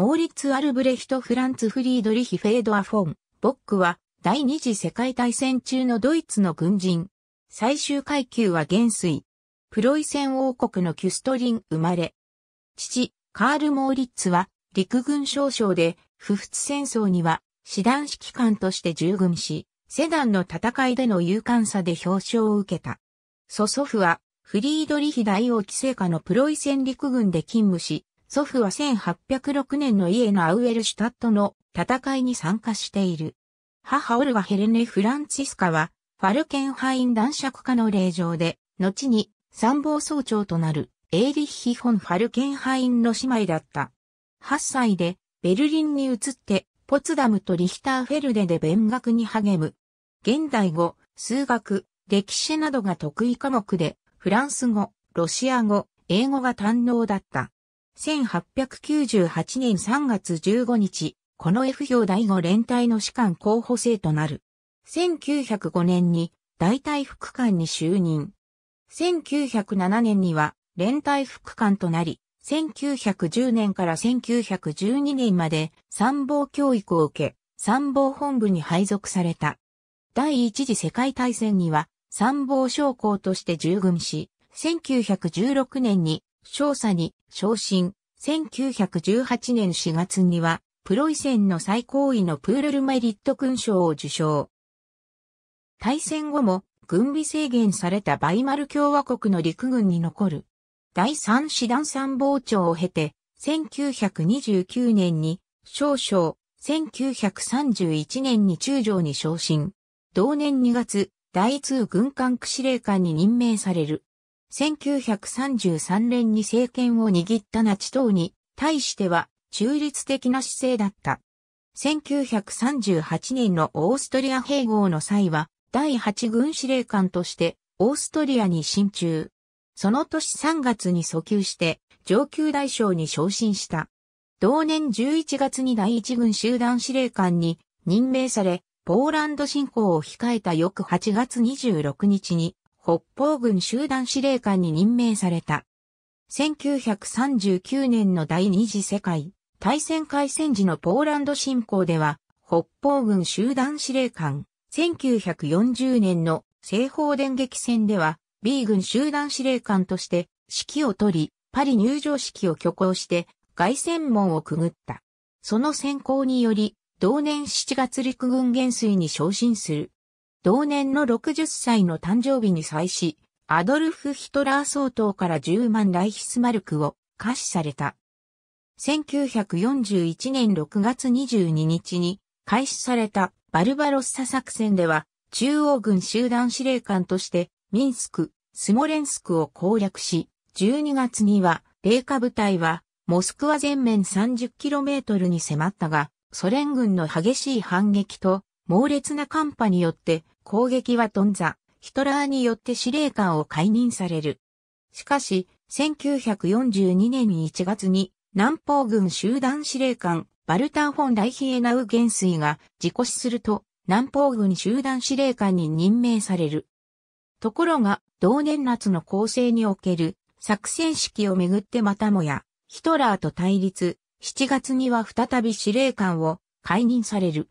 モーリッツ・アルブレヒト・フランツ・フリードリヒ・フェード・ア・フォン、ボックは、第二次世界大戦中のドイツの軍人。最終階級は元帥。プロイセン王国のキュストリン生まれ。父、カール・モーリッツは、陸軍少将で、不仏戦争には、師団指揮官として従軍し、セダンの戦いでの勇敢さで表彰を受けた。祖祖父は、フリードリヒ大王規制下のプロイセン陸軍で勤務し、祖父は1806年のイエナ・アウエルシュタットの戦いに参加している。母オルガ・ヘレネ・フランチスカは、ファルケンハイン男爵家の令嬢で、後に参謀総長となるエーリッヒ・フォン・ファルケンハインの姉妹だった。8歳でベルリンに移って、ポツダムとリヒターフェルデで勉学に励む。現代語、数学、歴史などが得意科目で、フランス語、ロシア語、英語が堪能だった。1898年3月15日、この F 表第5連隊の士官候補生となる。1905年に大隊副官に就任。1907年には連隊副官となり、1910年から1912年まで参謀教育を受け、参謀本部に配属された。第一次世界大戦には参謀将校として従軍し、1916年に少佐に昇進、1918年4月には、プロイセンの最高位のプールルメリット勲章を受賞。大戦後も軍備制限されたバイマル共和国の陸軍に残る。第三師団参謀長を経て、1929年に少将、1931年に中将に昇進。同年2月、第2軍管区司令官に任命される。1933年に政権を握ったナチ党に対しては中立的な姿勢だった。1938年のオーストリア併合の際は第8軍司令官としてオーストリアに進駐。その年3月に訴求して上級大将に昇進した。同年11月に第1軍集団司令官に任命され、ポーランド侵攻を控えた翌8月26日に北方軍集団司令官に任命された。1939年の第二次世界大戦開戦時のポーランド侵攻では、北方軍集団司令官、1940年の西方電撃戦では、B 軍集団司令官として指揮を取り、パリ入場式を挙行して、外戦門をくぐった。その先行により、同年7月陸軍元帥に昇進する。同年の60歳の誕生日に際し、アドルフ・ヒトラー総統から10万ライヒスマルクを可視された。1941年6月22日に開始されたバルバロッサ作戦では、中央軍集団司令官として、ミンスク、スモレンスクを攻略し、12月には、米下部隊は、モスクワ全面 30km に迫ったが、ソ連軍の激しい反撃と、猛烈な寒波によって攻撃は頓挫、ヒトラーによって司令官を解任される。しかし、1942年1月に南方軍集団司令官バルタン・フォン・ライヒエナウ元帥が事故死すると南方軍集団司令官に任命される。ところが、同年夏の構成における作戦式をめぐってまたもや、ヒトラーと対立、7月には再び司令官を解任される。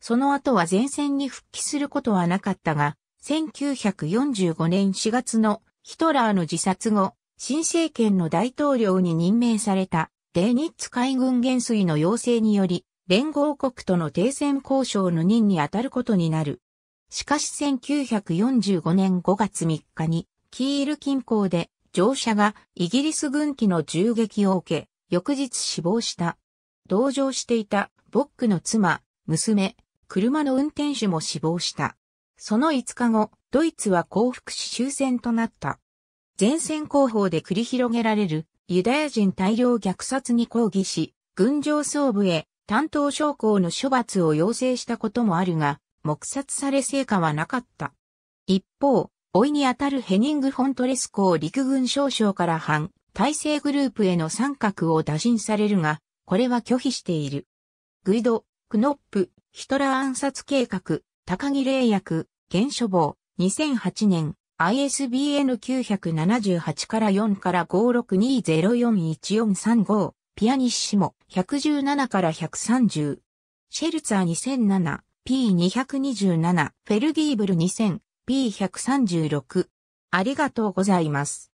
その後は前線に復帰することはなかったが、1945年4月のヒトラーの自殺後、新政権の大統領に任命された、デニッツ海軍元帥の要請により、連合国との停戦交渉の任に当たることになる。しかし1945年5月3日に、キール近郊で乗車がイギリス軍機の銃撃を受け、翌日死亡した。同乗していたボックの妻、娘、車の運転手も死亡した。その5日後、ドイツは降伏し終戦となった。前線後方で繰り広げられるユダヤ人大量虐殺に抗議し、軍上層部へ担当将校の処罰を要請したこともあるが、黙殺され成果はなかった。一方、老いにあたるヘニング・フォントレスコ陸軍少将から反体制グループへの三角を打診されるが、これは拒否している。グイド、クノップ、ヒトラー暗殺計画、高木霊役、現処方、2008年、ISBN 978から4から562041435、ピアニッシモ、117から130。シェルツァー 2007P227 フェルギーブル 2000P136 ありがとうございます。